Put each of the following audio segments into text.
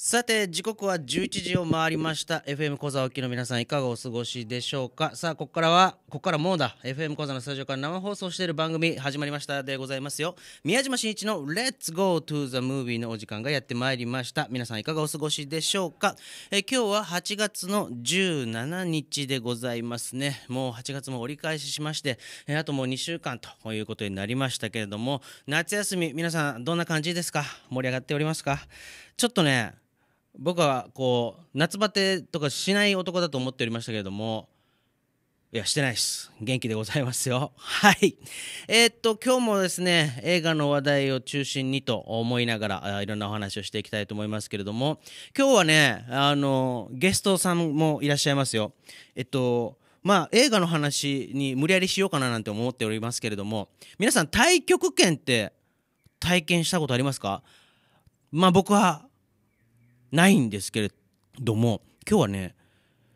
さて時刻は11時を回りました FM 小沢沖の皆さんいかがお過ごしでしょうかさあここからはここからもうだ FM 小沢のスタジオから生放送している番組始まりましたでございますよ宮島真一のレッツゴートゥーザムービー」のお時間がやってまいりました皆さんいかがお過ごしでしょうかえ今日は8月の17日でございますねもう8月も折り返ししましてえあともう2週間ということになりましたけれども夏休み皆さんどんな感じですか盛り上がっておりますかちょっとね僕はこう夏バテとかしない男だと思っておりましたけれどもいやしてないです元気でございますよ はいえー、っと今日もですね映画の話題を中心にと思いながらいろんなお話をしていきたいと思いますけれども今日はねあのゲストさんもいらっしゃいますよえっとまあ映画の話に無理やりしようかななんて思っておりますけれども皆さん太極拳って体験したことありますかまあ僕はないんですけれども今日はね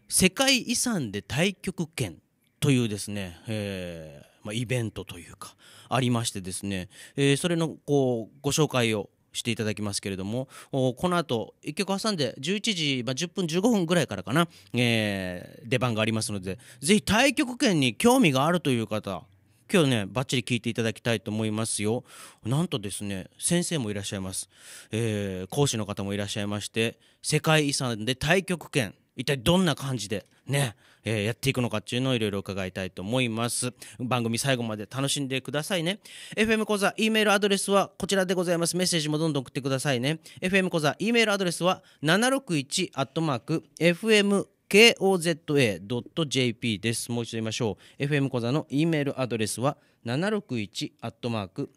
世界遺産で対極拳というですね、えー、まあ、イベントというかありましてですね、えー、それのこうご紹介をしていただきますけれどもこの後1曲挟んで11時、まあ、10分15分ぐらいからかな、えー、出番がありますのでぜひ対極拳に興味があるという方今日ねバッチリ聞いていただきたいと思いますよなんとですね先生もいらっしゃいます、えー、講師の方もいらっしゃいまして世界遺産で太極拳一体どんな感じでね、えー、やっていくのかっていうのをいろいろ伺いたいと思います番組最後まで楽しんでくださいね FM 講座 E メールアドレスはこちらでございますメッセージもどんどん送ってくださいね FM 講座 E メールアドレスは761 m FM koza.jp です。もう一度言いましょう。FM 講座の E メールアドレスは761アットマーク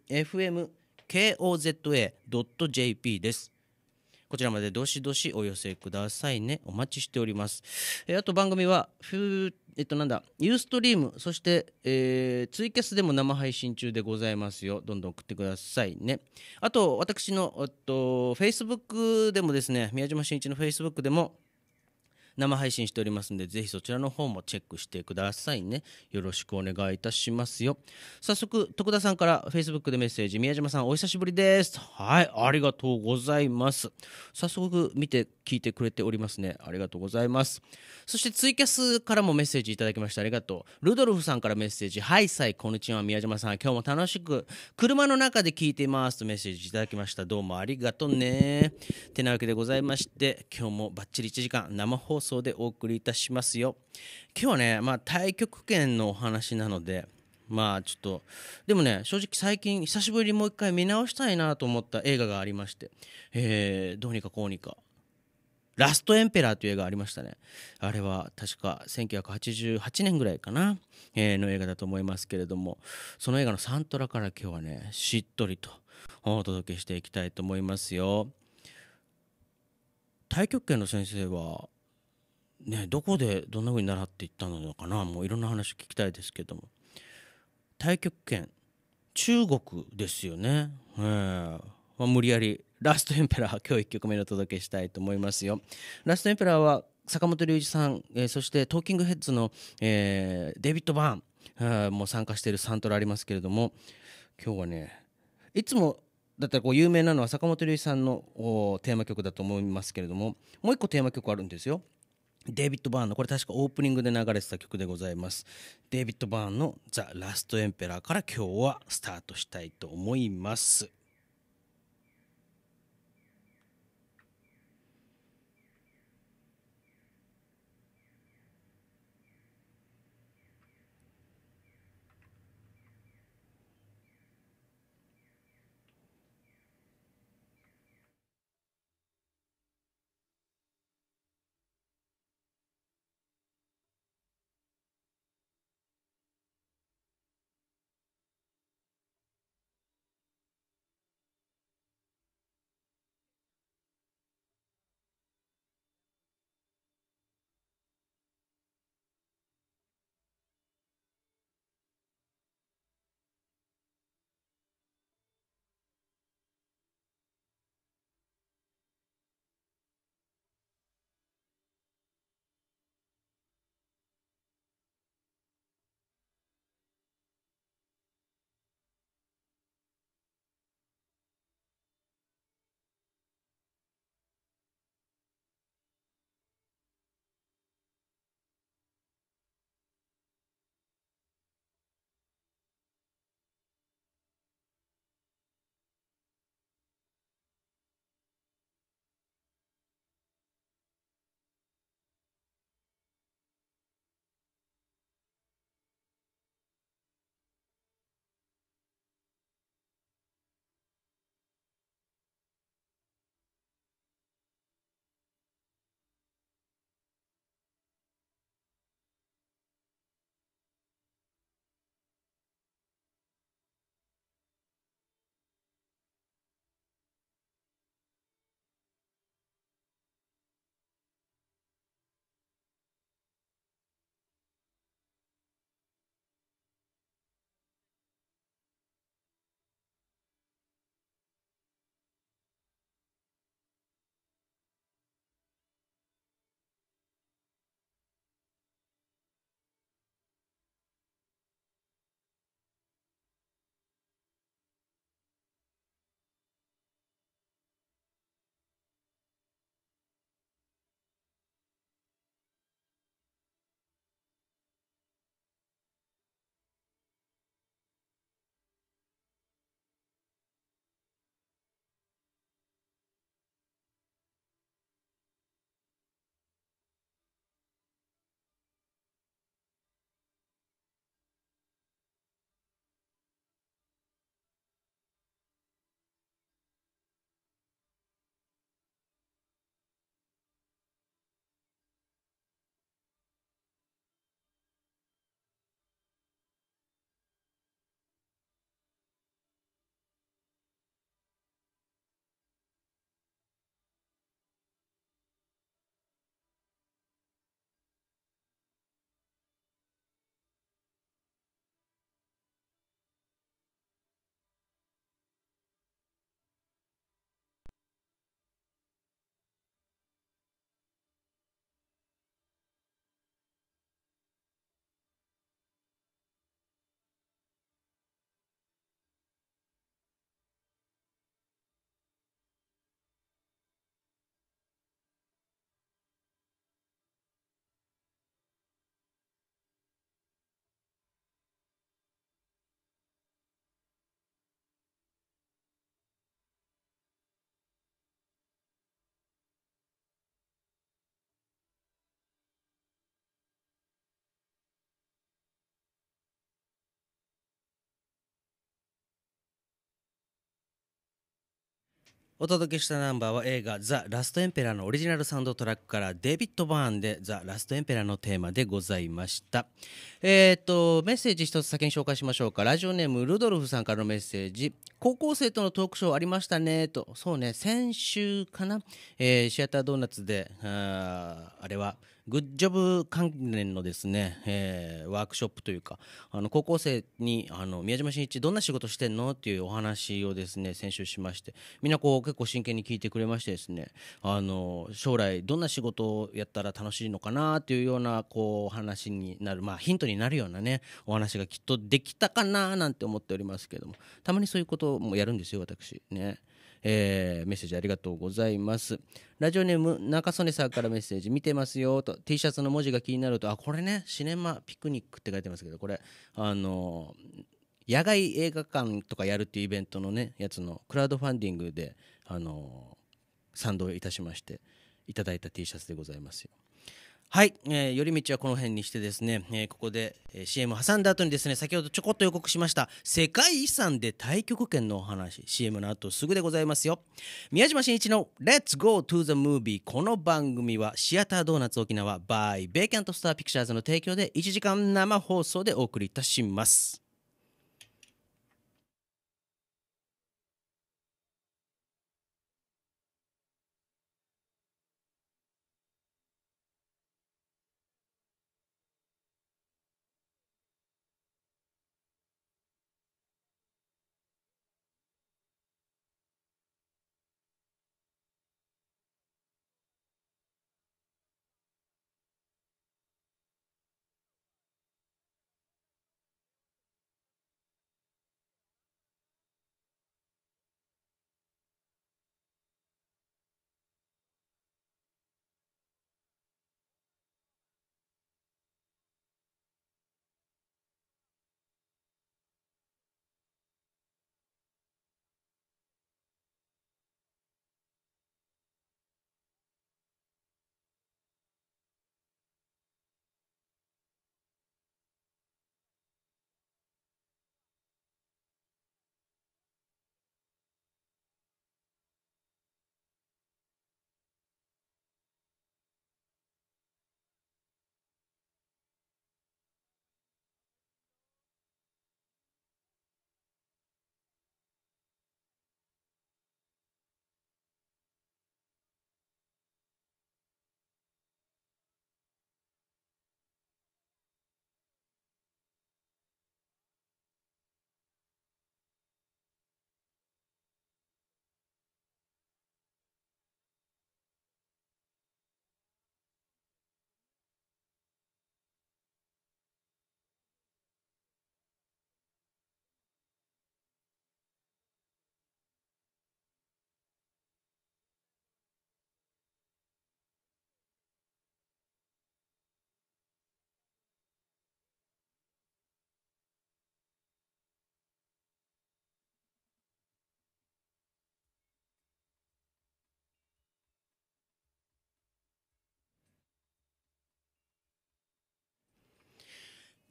FMKOZA.jp です。こちらまでどしどしお寄せくださいね。お待ちしております。えー、あと番組は、えっとなんだ、ユーストリーム、そして、えー、ツイキャスでも生配信中でございますよ。どんどん送ってくださいね。あと、私の、えっと、Facebook でもですね、宮島真一の Facebook でも、生配信しておりますので、ぜひそちらの方もチェックしてくださいね。よろしくお願いいたしますよ。早速、徳田さんから Facebook でメッセージ、宮島さんお久しぶりです。はい、ありがとうございます。早速見て聞いてくれておりますね。ありがとうございます。そしてツイキャスからもメッセージいただきましてありがとう。ルドルフさんからメッセージ、はい、さい、こんにちは、宮島さん。今日も楽しく車の中で聞いていますとメッセージいただきました。どうもありがとうね。てなわけでございまして、今日もバッチリ1時間生放送送でお送りいたしますよ今日はねまあ太極拳のお話なのでまあちょっとでもね正直最近久しぶりにもう一回見直したいなと思った映画がありましてえー、どうにかこうにかラストエンペラーという映画ありましたね。あれは確か1988年ぐらいかな、えー、の映画だと思いますけれども、その映画のサントラから今日はね、しっとりとお届けしていきたいと思いますよ。太極拳の先生はね、どこでどんな風に習っていったのかなもういろんな話聞きたいですけども太極拳中国ですよね、えーまあ、無理やりラストエンペラー今日1曲目にお届けしたいと思いますよラストエンペラーは坂本龍一さん、えー、そしてトーキングヘッズの、えー、デビッド・バーンも参加しているサントラありますけれども今日はねいつもだったらこう有名なのは坂本龍一さんのテーマ曲だと思いますけれどももう一個テーマ曲あるんですよデイビッド・バーンのこれ確かオープニングで流れてた曲でございますデイビッド・バーンの「ザ・ラスト・エンペラー」から今日はスタートしたいと思います。お届けしたナンバーは映画「ザ・ラストエンペラー」のオリジナルサウンドトラックからデイビッド・バーンで「ザ・ラストエンペラー」のテーマでございましたえっ、とメッセージ一つ先に紹介しましょうかラジオネームルドルフさんからのメッセージ高校生とのトークショーありましたねとそうね先週かな、えー、シアタードーナツでああれはグッジョブ関連のですね、えー、ワークショップというかあの高校生にあの宮島真一どんな仕事してんのっていうお話をですね先週しましてみんなこう結構真剣に聞いてくれましてですねあの将来どんな仕事をやったら楽しいのかなっていうようなこう話になるまあヒントになるようなねお話がきっとできたかななんて思っておりますけどもたまにそういうこともやるんですよ私ねえー、メッセージありがとうございます。ラジオネーム、中曽根さんからメッセージ、見てますよと、T シャツの文字が気になると、あ、これね、シネマピクニックって書いてますけど、これ、あの野外映画館とかやるっていうイベントのね、やつのクラウドファンディングで、あの賛同いたしまして、いただいた T シャツでございますよ。はい、えー、寄り道はこの辺にしてですね、えー、ここで、え CM 挟んだ後にですね先ほどちょこっと予告しました世界遺産で太極拳のお話 CM の後すぐでございますよ宮島真一の「レッツゴートゥー t ムービー」この番組はシアタードーナツ沖縄 by ベイキャントスターピクチャーズの提供で1時間生放送でお送りいたします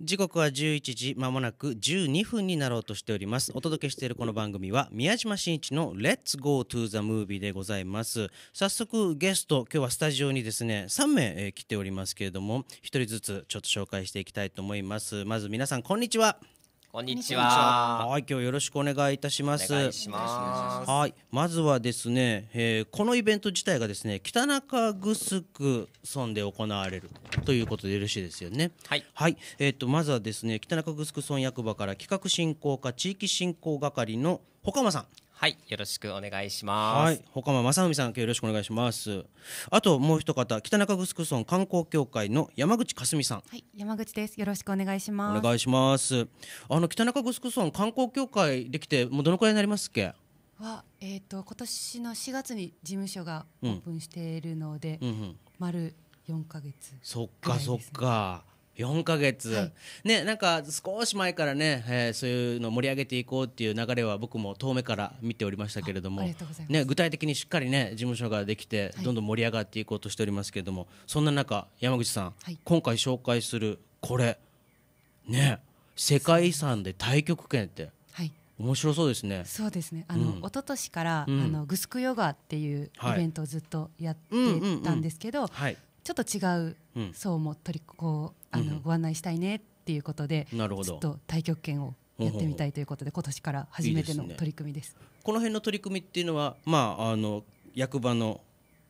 時刻は11時まもなく12分になろうとしておりますお届けしているこの番組は宮島真一の Let's Go to the Movie でございます早速ゲスト今日はスタジオにですね3名、えー、来ておりますけれども1人ずつちょっと紹介していきたいと思いますまず皆さんこんにちはこんにちは。はい、今日よろしくお願いいたします。いますはい、まずはですね、えー、このイベント自体がですね、北中グスク村で行われるということでよろしいですよね。はい。はい、えっ、ー、とまずはですね、北中グスク村役場から企画振興課地域振興係の岡かさん。はい、よろしくお願いします。はい、他間正文さん、今日よろしくお願いします。あともう一方、北中城村観光協会の山口かすみさん。はい、山口です。よろしくお願いします。お願いします。あの北中城村観光協会できて、もうどのくらいになりますっけ。は、えっ、ー、と、今年の4月に事務所がオープンしているので、うんうんうん、丸4か月、ね、そっか、そっか。4ヶ月、はい、ねなんか少し前からね、えー、そういうの盛り上げていこうっていう流れは僕も遠目から見ておりましたけれどもね具体的にしっかりね事務所ができてどんどん盛り上がっていこうとしておりますけれども、はい、そんな中山口さん、はい、今回紹介するこれね世界遺産で太極拳って。面白そうですね。そうですね。あの、うん、一昨年から、うん、あのグスクヨガっていうイベントをずっとやってたんですけど、ちょっと違う層も取りこうあの、ご案内したいねっていうことでなるほどちょっと太極拳をやってみたいということで今年から初めての取り組みです、この辺の取り組みっていうのは、まあ、あの役場の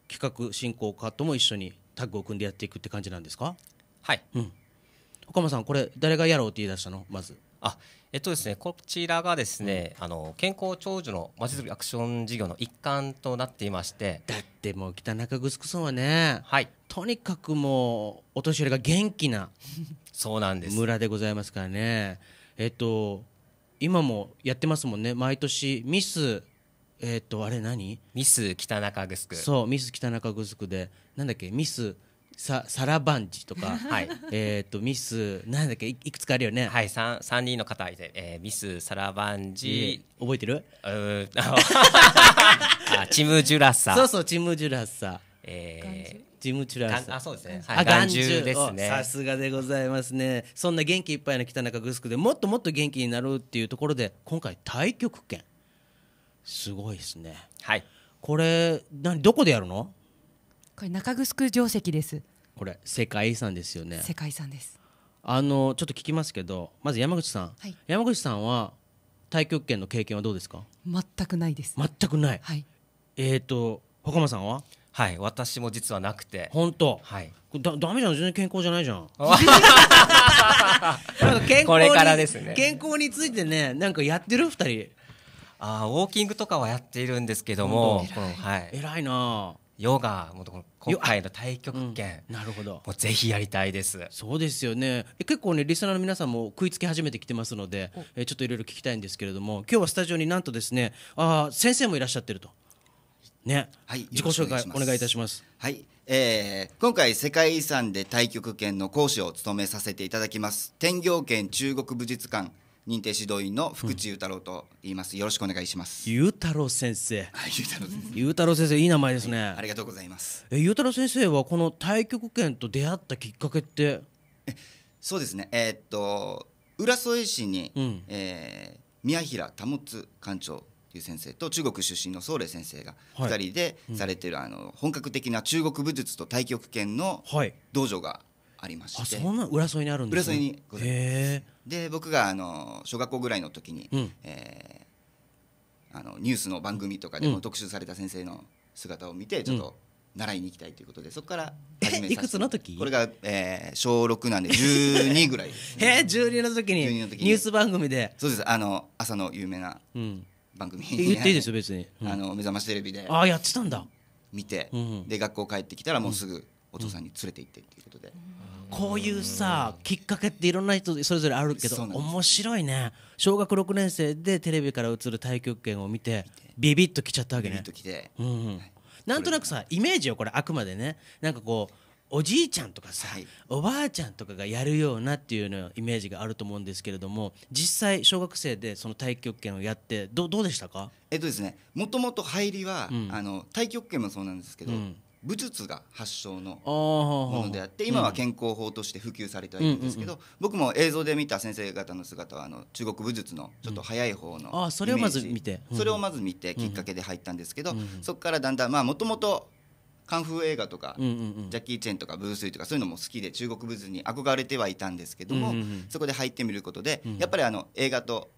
企画振興課とも一緒にタッグを組んでやっていくって感じなんですかはい、うん、岡間さんこれ誰がやろうって言い出したのまずあえっとですね、こちらがですね、あの健康長寿のまちづくりアクション事業の一環となっていまして。だってもう北中城村はね、はい、とにかくもうお年寄りが元気な そうなんです村でございますからね。えっと今もやってますもんね。毎年ミスえっとあれ何？ミス北中城。そうミス北中城でなんだっけミスササラバンジとか、はい、えっ、ー、とミスなんだっけいくつかあるよね。はい、三三人の方いて、えー、ミスサラバンジ、うん、覚えてる？うん、あチムジュラッサ。そうそうチムジュラッサ。えー、チムジュラッさあそうですね、はい、あ眼中ですねさすがでございますねそんな元気いっぱいの北中グスクでもっともっと元気になるっていうところで今回太極拳すごいですねはいこれ何どこでやるのこれ中城城跡ですこれ世界遺産ですよね世界遺産ですあのちょっと聞きますけどまず山口さん、はい、山口さんは太極拳の経験はどうですか全くないです全くない、はい、えっ、ー、と穂鎌さんははい私も実はなくて本当はいだダメじゃん全然健康じゃないじゃん健康 これからですね健康についてねなんかやってる二人あウォーキングとかはやっているんですけども、はい偉いなヨガも今回の太極拳、うん、なるほどもうぜひやりたいですそうですよね結構ねリスナーの皆さんも食いつき始めてきてますので、えちょっといろいろ聞きたいんですけれども今日はスタジオになんとですねあ先生もいらっしゃってるとね、はい、自己紹介お願いいたしますはいえー、今回世界遺産で太極拳の講師を務めさせていただきます天行拳中国武術館認定指導員の福地裕太郎と言います、よろしくお願いします裕太郎先生裕 太郎先生先生いい名前ですね、はい、ありがとうございますえ裕太郎先生はこの太極拳と出会ったきっかけってそうですねえー、っと浦添市に、うん、えー、宮平保館長という先生と中国出身の宗礼先生が二人でされてる、はいうん、あの本格的な中国武術と太極拳の道場が、はいありましてあそんな浦添にあるんです浦添にございますで僕があの小学校ぐらいの時に、うん、えー、あのニュースの番組とかでも特集された先生の姿を見てちょっと、習いに行きたいということでそこから始めいくつの時これが、えー、小6なんで12ぐらいです、ね、えー、12の時にニュース番組でそうですあの朝の有名な番組、うん、言っていいですよ別に、うん、あの目覚ましテレビでああやってたんだ見て、で学校帰ってきたらもうすぐお父さんに連れて行ってっていうことで、うんこういうさきっかけっていろんな人それぞれあるけど面白いね小学6年生でテレビから映る太極拳を見てビビッときちゃったわけねうん、なんとなくさイメージよこれあくまでねなんかこうおじいちゃんとかさ、おばあちゃんとかがやるようなっていうのイメージがあると思うんですけれども実際小学生でその太極拳をやってどどうでしたかえっとですねもともと入りは、うん、あの太極拳もそうなんですけど、うん、武術が発祥のものであって今は健康法として普及されてはいるんですけど、僕も映像で見た先生方の姿はあの中国武術のちょっと早い方の、あそれをまず見て、それをまず見てきっかけで入ったんですけど、そこからだんだんまあもともとカンフー映画とか、ジャッキー・チェンとかブース・リーとかそういうのも好きで中国武術に憧れてはいたんですけども、そこで入ってみることで、やっぱりあの映画と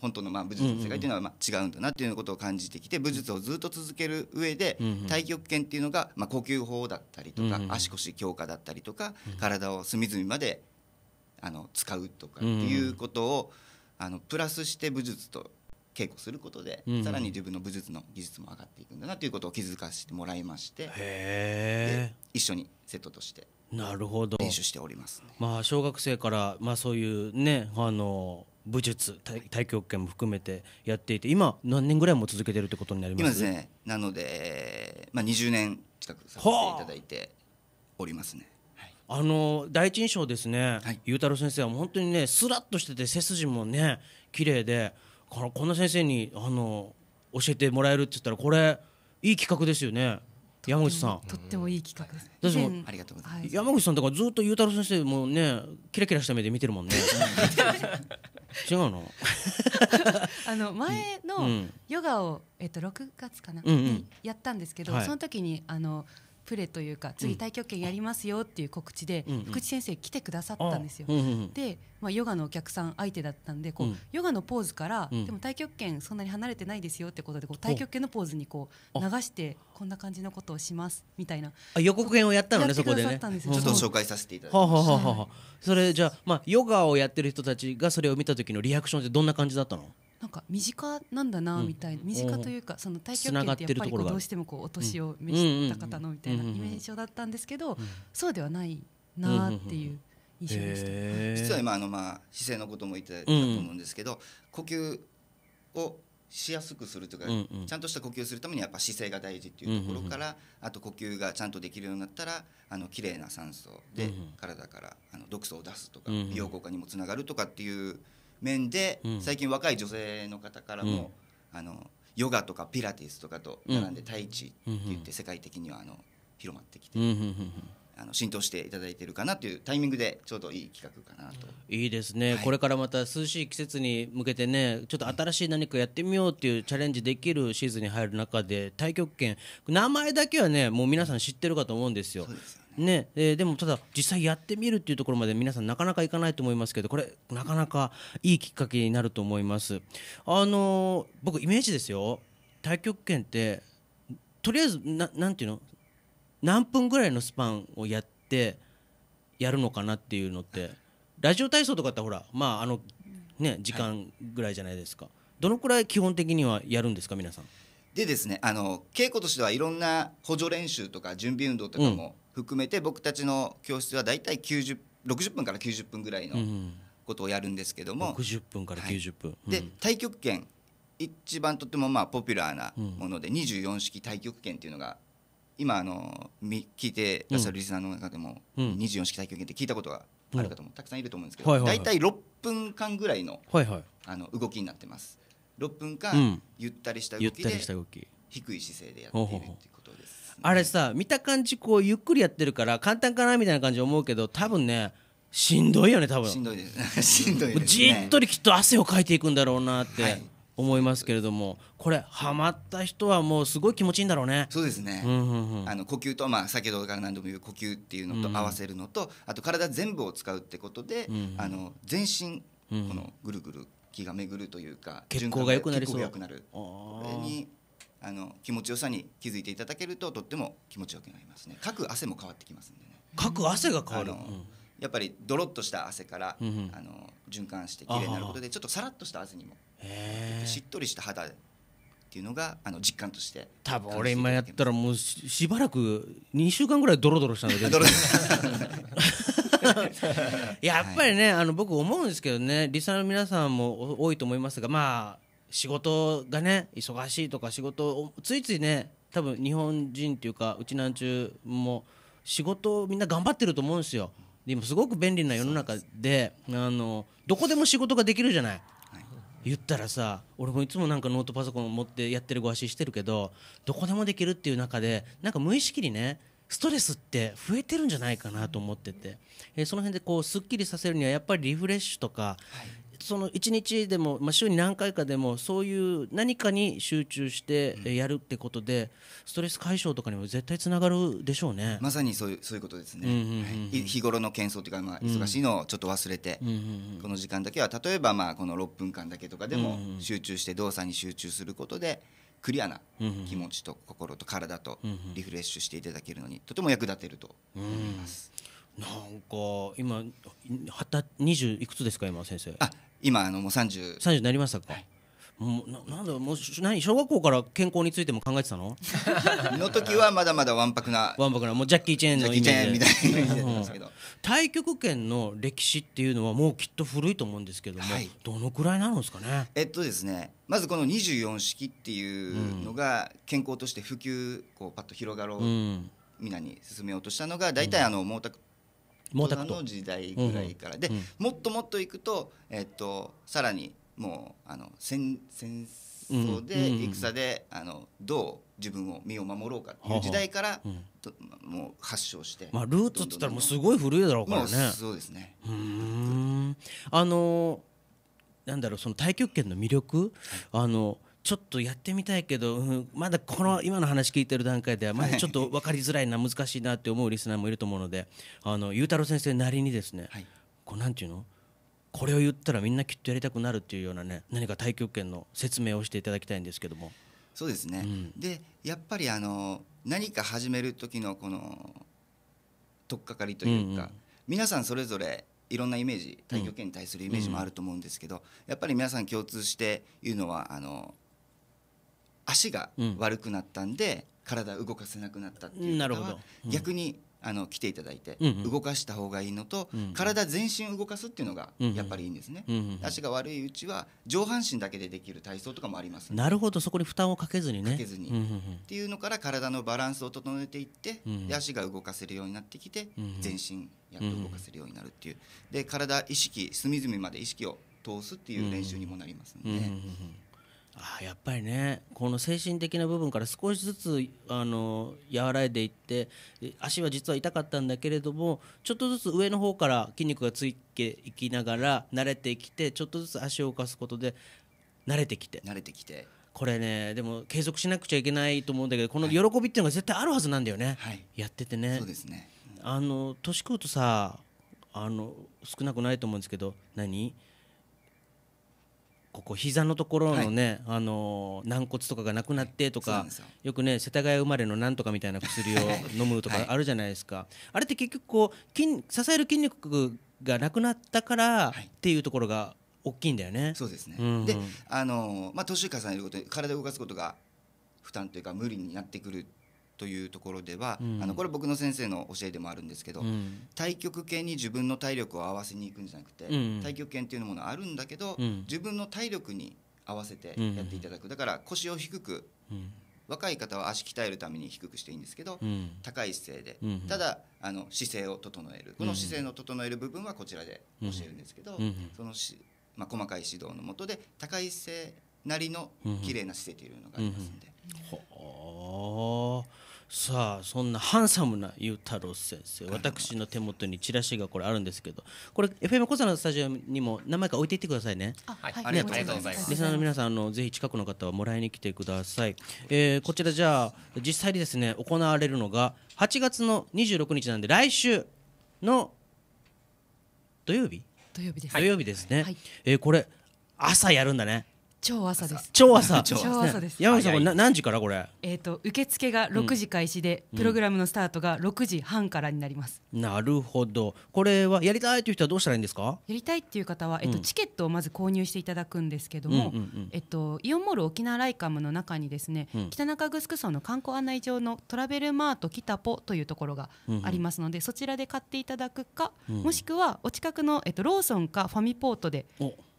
本当のまあ武術の世界っていうのはまあ違うんだなっていうことを感じてきて武術をずっと続ける上で太極拳っていうのがまあ呼吸法だったりとか足腰強化だったりとか体を隅々まであの使うとかっていうことをあのプラスして武術と稽古することで、さらに自分の武術の技術も上がっていくんだなということを気づかせてもらいまして一緒にセットとしてなるほど練習しております、ね、まあ、小学生から、まあ、そういうねあの武術太極拳も含めてやっていて今何年ぐらいも続けてるってことになります今ですねなので、まあ、20年近くさせていただいておりますね。あの第一印象ですね、はい、ゆうたろう先生は本当にねすらっとしてて背筋もね綺麗でこのこんな先生にあの教えてもらえるって言ったらこれいい企画ですよね。山口さんとってもいい企画です、ね。ありがとうございます。山口さんとかずっとゆうたろう先生もねキラキラした目で見てるもんね。違うの あの前のヨガを、えっと、6月かな、うんうん、やったんですけど、はい、その時にあのプレというか次太極拳やりますよっていう告知で、福地先生来てくださったんですよ。で、まあ、ヨガのお客さん相手だったんでこう、ヨガのポーズから、でも太極拳そんなに離れてないですよってことでこう太極拳のポーズにこう流してこんな感じのことをしますみたいなあ予告編をやったのねそこでねちょっと紹介させていただきます、それじゃあ、まあ、ヨガをやってる人たちがそれを見た時のリアクションってどんな感じだったのなんか身近なんだなみたいな、身近というかその体極ってやっぱりこうどうしてもこうお年を召した方のみたいなイメージだったんですけど、そうではないなっていう。印象でした実は今あの、まあ、姿勢のことも言ってたと思うんですけど、呼吸をしやすくするとか、うんうん、ちゃんとした呼吸をするためにやっぱ姿勢が大事っていうところから、うんうんあと呼吸がちゃんとできるようになったらあの綺麗な酸素で体からあの毒素を出すとか、美容効果にもつながるとかっていう面で、最近若い女性の方からも、あのヨガとかピラティスとかと並んで太一って言って世界的にはあの広まってきて。あの浸透していただいてるかなというタイミングでちょうどいい企画かなといいですね、はい、これからまた涼しい季節に向けてねちょっと新しい何かやってみようっていうチャレンジできるシーズンに入る中で太極拳名前だけはねもう皆さん知ってるかと思うんですよ、ねえー、でもただ実際やってみるっていうところまで皆さんなかなかいかないと思いますけどこれなかなかいいきっかけになると思いますあのー、僕イメージですよ太極拳ってとりあえずななんていうの何分ぐらいのスパンをやってやるのかなっていうのってラジオ体操とかってほらまああのね時間ぐらいじゃないですか、はい、どのくらい基本的にはやるんですか皆さんでですねあの稽古としてはいろんな補助練習とか準備運動とかも含めて僕たちの教室は大体90 60分から90分ぐらいのことをやるんですけども、60分から90分、はい、で太極拳一番とてもまあポピュラーなもので、うん、24式太極拳っていうのが今あの聞いてらっしゃるリスナーの中でも、うん、24式太極拳って聞いたことがある方もたくさんいると思うんですけど、うんはいはいはい、大体6分間ぐらいのはいはい、あの動きになってます6分間、ゆったりした動きで、低い姿勢でやっているっていうあれさ見た感じこうゆっくりやってるから簡単かなみたいな感じ思うけど多分ねしんどいよね多分しんどいですしんどいです、ね、じっとりきっと汗をかいていくんだろうなって思いますけれども、はい、これハマった人はもうすごい気持ちいいんだろうねそうですね、うんうんうん、あの呼吸と、まあ、先ほどから何度も言う呼吸っていうのと合わせるのと、うん、あと体全部を使うってことで、うん、あの全身このぐるぐる気が巡るというか、血行が良くなりそうこれにあの気持ちよさに気づいていただけるととっても気持ちよくなりますねかく汗も変わってきますんでねかく汗が変わる、やっぱりドロッとした汗から、うん、あの循環してきれいになることでちょっとさらっとした汗にもしっとりした肌っていうのがあの実感として多分俺今やったらもうしばらく2週間ぐらいドロドロしたので やっぱりね、はい、あの僕思うんですけどねリスナーの皆さんも多いと思いますがまあ仕事がね忙しいとか仕事をついついね多分日本人っていうかうちなんちゅうも仕事みんな頑張ってると思うんですよでもすごく便利な世の中であのどこでも仕事ができるじゃない。言ったらさ俺もいつもなんかノートパソコン持ってやってるご足してるけどどこでもできるっていう中でなんか無意識にねストレスって増えてるんじゃないかなと思ってて、えー、その辺でこうすっきりさせるにはやっぱりリフレッシュとか、その1日でも、まあ、週に何回かでもそういう何かに集中してやるってことで、ストレス解消とかにも絶対つながるでしょうねまさにそういうそういうことですね、うんうんうん、日頃の喧騒というか、まあ、忙しいのをちょっと忘れて、うんうんうん、この時間だけは例えば、まあ、この6分間だけとかでも集中して動作に集中することで。クリアな気持ちと心と体とリフレッシュしていただけるのにとても役立てると思います。うんなんか今二十いくつですか今先生。あ今あのもう30。30になりましたか。はいもななんだもう何小学校から健康についても考えてたの の時はまだまだわんぱくなわんぱくなもうジャッキー・チェーンのイメージャッキー・チェンみたいなイメージですけど、うん、太極拳の歴史っていうのはもうきっと古いと思うんですけども、はい、どのくらいなんですかねえっとですねまずこの24式っていうのが健康として普及こうパッと広がろう、うん、みんなに進めようとしたのが大体あの、うん、毛沢大人の時代ぐらいから、で、もっともっといくと,、えっとさらにもうあの戦戦争で、戦であのどう自分を身を守ろうかっていう時代から、ともう発症して、まあ、ルーツっつったらもうすごい古いだろうからねそうですねうんあのなんだろうその太極拳の魅力、あのーちょっとやってみたいけど、うん、まだこの今の話聞いてる段階ではまだちょっと分かりづらいな、難しいなって思うリスナーもいると思うので あのゆうたろう先生なりにですね、はい、こうなんていうのこれを言ったらみんなきっとやりたくなるっていうようなね何か太極拳の説明をしていただきたいんですけども。そうですね、うん、でやっぱりあの何か始める時のこの取っかかりというか、うんうん、皆さんそれぞれいろんなイメージ太極拳に対するイメージもあると思うんですけど、うん、やっぱり皆さん共通して言うのはあの足が悪くなったんで、体動かせなくなったっていうは逆にあの来ていただいて、動かした方がいいのと、体全身動かすっていうのがやっぱりいいんですね、足が悪いうちは上半身だけでできる体操とかもありますなるほどそこに負担をかけずにねかけずに、っていうのから体のバランスを整えていって、足が動かせるようになってきて、全身やっと動かせるようになるっていうで体意識隅々まで意識を通すっていう練習にもなりますんで、あやっぱりねこの精神的な部分から少しずつあの和らいでいって足は実は痛かったんだけれどもちょっとずつ上の方から筋肉がついていきながら慣れてきてちょっとずつ足を動かすことで慣れてきて慣れてきてこれねでも継続しなくちゃいけないと思うんだけどこの喜びっていうのが絶対あるはずなんだよね、はい、やっててね。そうですね、あの年食うとさあの少なくないと思うんですけど何ここ膝のところのね、はい、あの軟骨とかがなくなってとかよくね世田谷生まれのなんとかみたいな薬を飲むとかあるじゃないですか、はい、あれって結局こう筋支える筋肉がなくなったからっていうところが大きいんだよね。そうですね、うんうん、であの、まあ、年重ねることで体を動かすことが負担というか無理になってくるというところでは、うん、あのこれ僕の先生の教えでもあるんですけど、うん、太極拳に自分の体力を合わせにいくんじゃなくて、うん、太極拳っていうものあるんだけど、自分の体力に合わせてやっていただく、だから腰を低く、若い方は足鍛えるために低くしていいんですけど、高い姿勢で、ただあの姿勢を整えるこの姿勢の整える部分はこちらで教えるんですけど、そのし、まあ、細かい指導のもとで高い姿勢なりの綺麗な姿勢というのがありますんで。うんうんさあそんなハンサムなゆうたろう先生私の手元にチラシがこれあるんですけどこれ FM コサのスタジオにも何枚か置いていってくださいねはいありがとうございますリスナーの皆さんあのぜひ近くの方はもらいに来てください、えー、こちらじゃあ実際にですね行われるのが8月の26日なんで来週の土曜日土曜日です、土曜日ですね、はい、えー、これ朝やるんだね超朝です超朝超朝です、山口さん何時からこれえっ、と受付が6時開始で、プログラムのスタートが6時半からになります、なるほどこれはやりたいという人はどうしたらいいんですかやりたいっていう方は、えっとチケットをまず購入していただくんですけども、えっと、イオンモール沖縄ライカムの中にですね、北中城村の観光案内所のトラベルマートキタポというところがありますので、そちらで買っていただくか、もしくはお近くの、えっと、ローソンかファミポートで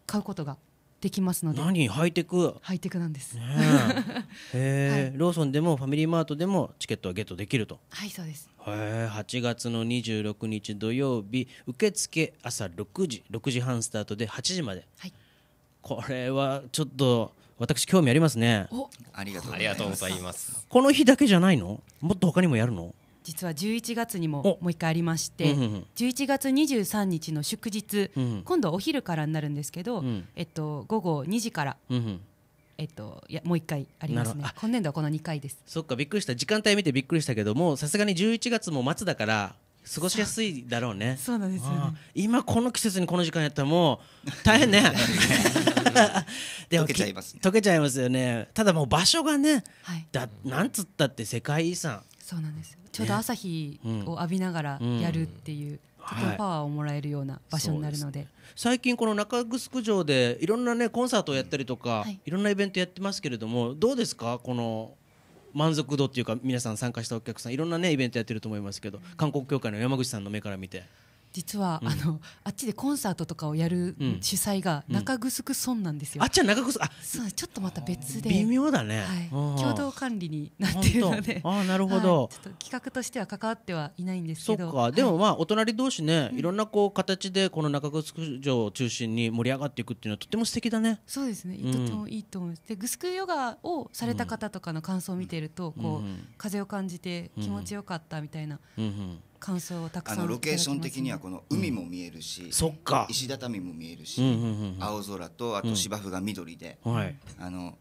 買うことができますので何ハイテクハイテクなんです、ね へはい、ローソンでもファミリーマートでもチケットはゲットできるとはいそうですへ8月の26日土曜日受付朝6時6時半スタートで8時まで、はい、これはちょっと私興味ありますねおありがとうございますこの日だけじゃないのもっと他にもやるの実は11月にももう一回ありまして、うんうん、11月23日の祝日、うん、今度お昼からになるんですけど、うん、えっと、午後2時から。うんえっと、いやもう1回ありますね今年度はこの2回ですそっかびっくりした時間帯見てびっくりしたけどもさすがに11月も末だから過ごしやすいだろうねそうなんですよ、ね、今この季節にこの時間やったらもう大変ね で溶けちゃいます、ね、溶けちゃいますよねただもう場所がね、はい、だなんつったって世界遺産そうなんですちょうど朝日を浴びながらやるっていう、とてもパワーをもらえるような場所になるのではいでね、最近この中城城でいろんなねコンサートをやったりとか、はい、いろんなイベントやってますけれどもどうですかこの満足度っていうか皆さん参加したお客さんいろんなねイベントやってると思いますけど、韓国協会の山口さんの目から見て実は、うん、あのあっちでコンサートとかをやる主催が中城村なんですよ、うんうん、あっちは中城あそうちょっとまた別で微妙だね、はい、共同管理になっているのであなるほど、はい、ちょっと企画としては関わってはいないんですけどそかでもまあお隣同士ね、い、ろんなこう形でこの中城城を中心に盛り上がっていくっていうのはとても素敵だねそうですねとてもいいと思います、でグスクヨガをされた方とかの感想を見ていると、こう風を感じて気持ちよかったみたいな、うん感想をたくさんあのロケーション的にはこの海も見えるし、そっ石畳も見えるし、青空とあと芝生が緑で、あの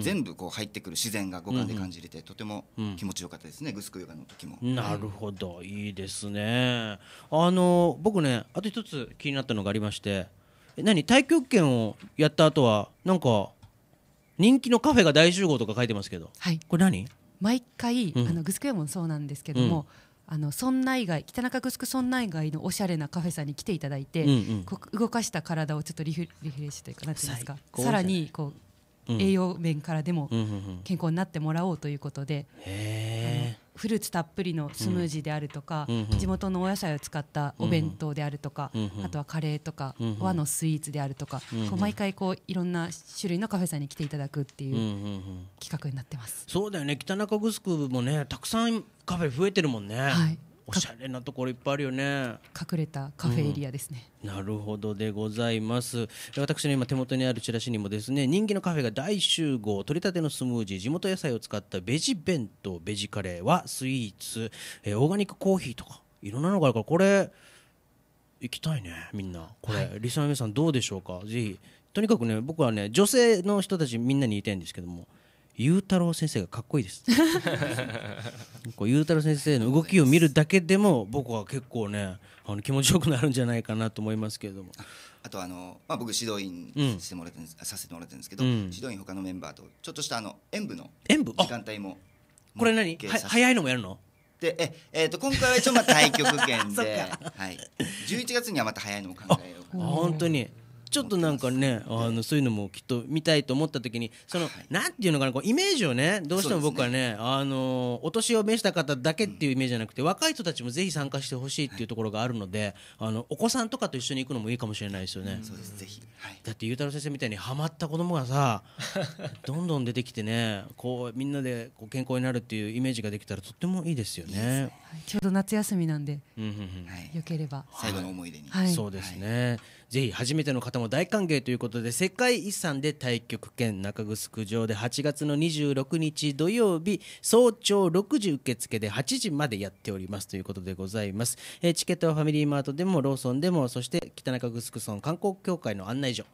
全部こう入ってくる自然が五感で感じれて、とても気持ちよかったですね、グスクヨガの時もなるほどいいですねあの僕ねあと一つ気になったのがありましてえ何太極拳をやった後はなんか人気のカフェが大集合とか書いてますけど、はい、これ何毎回、あのグスクヨもそうなんですけども、あの村内外北中城村内外のおしゃれなカフェさんに来ていただいて、うんうん、動かした体をちょっとリフリフレッシュというかなんていうんですかさらにこう、うん、栄養面からでも健康になってもらおうということで、フルーツたっぷりのスムージーであるとか、うん地元のお野菜を使ったお弁当であるとか、あとはカレーとか、和のスイーツであるとか、こう毎回こういろんな種類のカフェさんに来ていただくっていう企画になってます。そうだよね北中城もねたくさんカフェ増えてるもんね、はいおしゃれなところいっぱいあるよね隠れたカフェエリアですね、うん、なるほどでございます私の今手元にあるチラシにもですね人気のカフェが大集合取り立てのスムージー地元野菜を使ったベジ弁当ベジカレーはスイーツ、えー、オーガニックコーヒーとかいろんなのがあるからこれ行きたいねみんなこれ、はい、リスナーの皆さんどうでしょうかぜひとにかくね僕はね女性の人たちみんなに言いたいんですけどもゆうたろう先生がかっこいいです ゆうたろう先生の動きを見るだけでも僕は結構ねあの気持ちよくなるんじゃないかなと思いますけれどもあとあの、まあ、僕指導員してもらって、させてもらってるんですけど、うん、指導員他のメンバーとちょっとしたあの演舞の時間帯もこれ何早いのもやるのでええーと、今回は一応まあ対局券で、はい、11月にはまた早いのも考えようかな本当にちょっとなんかねあのそういうのもきっと見たいと思った時にその、はい、なんていうのかなこうイメージをねどうしても僕はね、ね、あのお年を召した方だけっていうイメージじゃなくて、うん、若い人たちもぜひ参加してほしいっていうところがあるので、はい、あのお子さんとかと一緒に行くのもいいかもしれないですよね。うん、そうですぜひ、はい、だって裕太郎先生みたいにハマった子供がさ どんどん出てきてねこうみんなでこう健康になるっていうイメージができたらとってもいいですよね。ちょうど夏休みなんで、うんうんうん、よければ最後の思い出に、い、そうですね。ぜひ初めての方も大歓迎ということで世界遺産で対局兼中城城で8月の26日土曜日早朝6時受付で8時までやっておりますということでございます、えー、チケットはファミリーマートでもローソンでもそして北中城村観光協会の案内所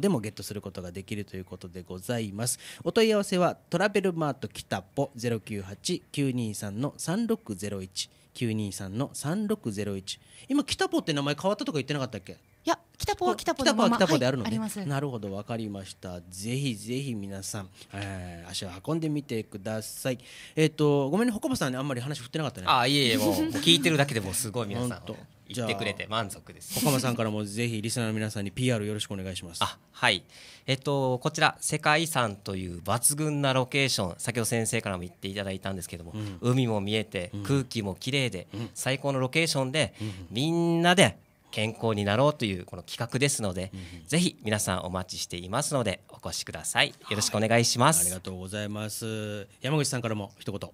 でもゲットすることができるということでございますお問い合わせはトラベルマート北ポ098923 3601 923の3601今北ポって名前変わったとか言ってなかったっけいや北方は北ポで北北ポであるので、はい、なるほどわかりましたぜひぜひ皆さん、えー、足を運んでみてくださいえっ、ー、とごめんねほこばさんねあんまり話振ってなかったねあいえいえもう聞いてるだけでもすごい皆さん 言ってくれて満足です岡間さんからもぜひリスナーの皆さんに PR よろしくお願いしますあはいえっとこちら世界遺産という抜群なロケーション先ほど先生からも言っていただいたんですけども、うん、海も見えて、うん、空気も綺麗で、うん、最高のロケーションで、みんなで健康になろうというこの企画ですので、うん、ぜひ皆さんお待ちしていますのでお越しくださいよろしくお願いします、はい、ありがとうございます山口さんからも一言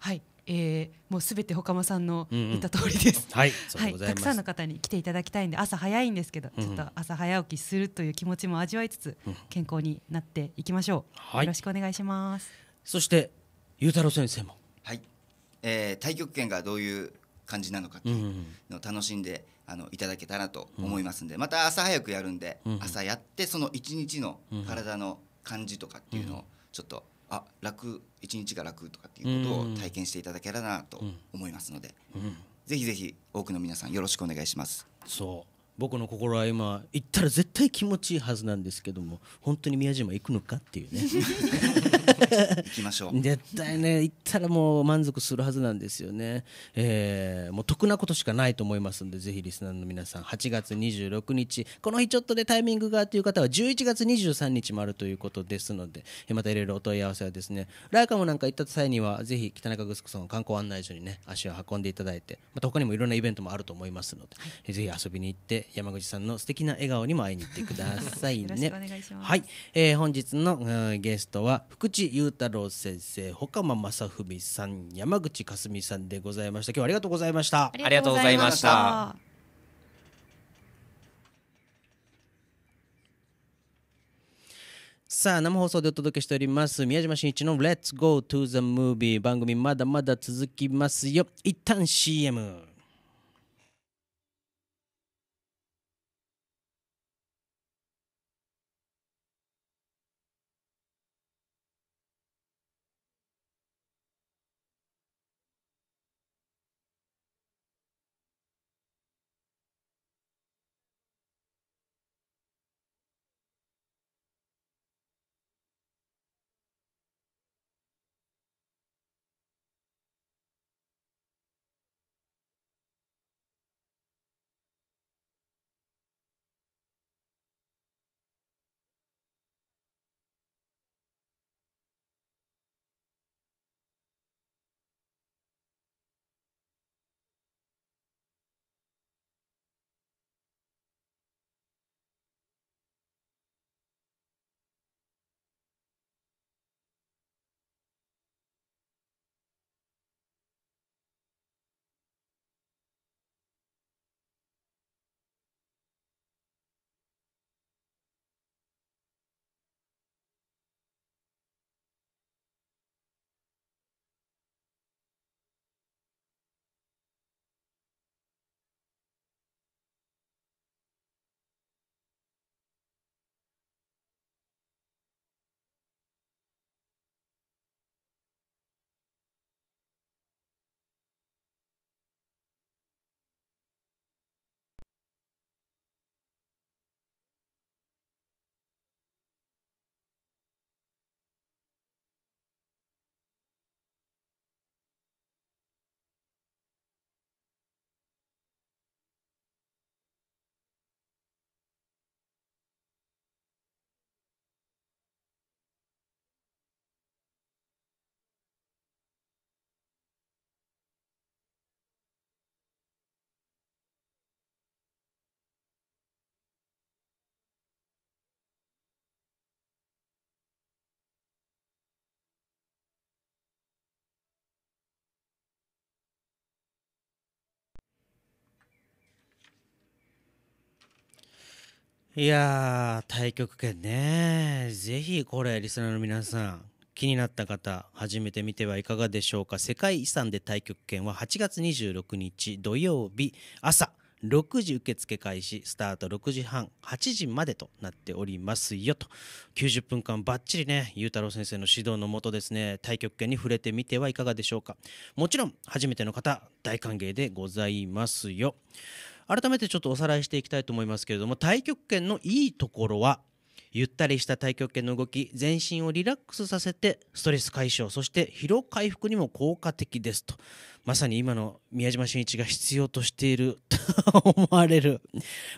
はい、えー、もうすべて岡かさんの言った通りです、うんうん、はい、はい、たくさんの方に来ていただきたいんで朝早いんですけど、うん、ちょっと朝早起きするという気持ちも味わいつつ、うん、健康になっていきましょう、はい、よろしくお願いしますそしてゆうたろ先生もはい、えー、太極拳がどういう感じなのかの楽しんで、うんうんあのいただけたらと思いますんで、また朝早くやるんで、朝やってその一日の体の感じとかっていうのをちょっと、あ楽一日が楽とかっていうことを体験していただけたらなと思いますので、ぜひぜひ多くの皆さんよろしくお願いします。そう僕の心は今行ったら絶対気持ちいいはずなんですけども本当に宮島行くのかっていうね 行きましょう絶対ね行ったらもう満足するはずなんですよね、えー、もう得なことしかないと思いますのでぜひリスナーの皆さん8月26日この日ちょっとで、タイミングがという方は11月23日もあるということですのでまたいろいろお問い合わせはですねライカムなんか行った際にはぜひ北中城さんの観光案内所にね足を運んでいただいてまた他にもいろんなイベントもあると思いますので、はい、ぜひ遊びに行って山口さんの素敵な笑顔にも会いに行ってくださいねはい、えー、本日の、うん、ゲストは福内太郎先生、穂間正文さん、山口かすみさんでございました。今日はありがとうございました。ありがとうございました。さあ生放送でお届けしております宮島真一の「Let's Go to the Movie」番組まだまだ続きますよ一旦 CM いやー、対局拳ね。ぜひこれ、リスナーの皆さん、気になった方、初めて見てはいかがでしょうか。世界遺産で対局拳は8月26日土曜日朝6時受付開始、スタート6時半、8時までとなっておりますよと。90分間ばっちりね、ゆうたろう先生の指導のもとですね、対極拳に触れてみてはいかがでしょうか。もちろん、初めての方、大歓迎でございますよ。改めてちょっとおさらいしていきたいと思いますけれども太極拳のいいところはゆったりした太極拳の動き全身をリラックスさせてストレス解消そして疲労回復にも効果的ですとまさに今の宮島俊一が必要としている と思われる、